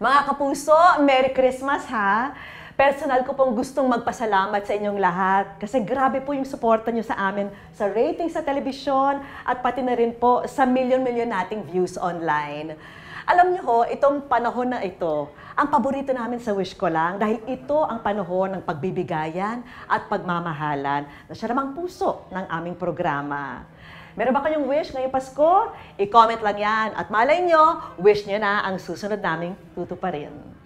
Mga kapuso, Merry Christmas ha! Personal ko pong gustong magpasalamat sa inyong lahat kasi grabe po yung suporta nyo sa amin sa rating sa telebisyon at pati na rin po sa million-million nating views online. Alam nyo ho, itong panahon na ito, ang paborito namin sa Wish Ko Lang dahil ito ang panahon ng pagbibigayan at pagmamahalan na siya namang puso ng aming programa. Meron ba kayong wish ngayong Pasko? I-comment lang yan. At malay nyo, wish nyo na ang susunod naming tutuparin.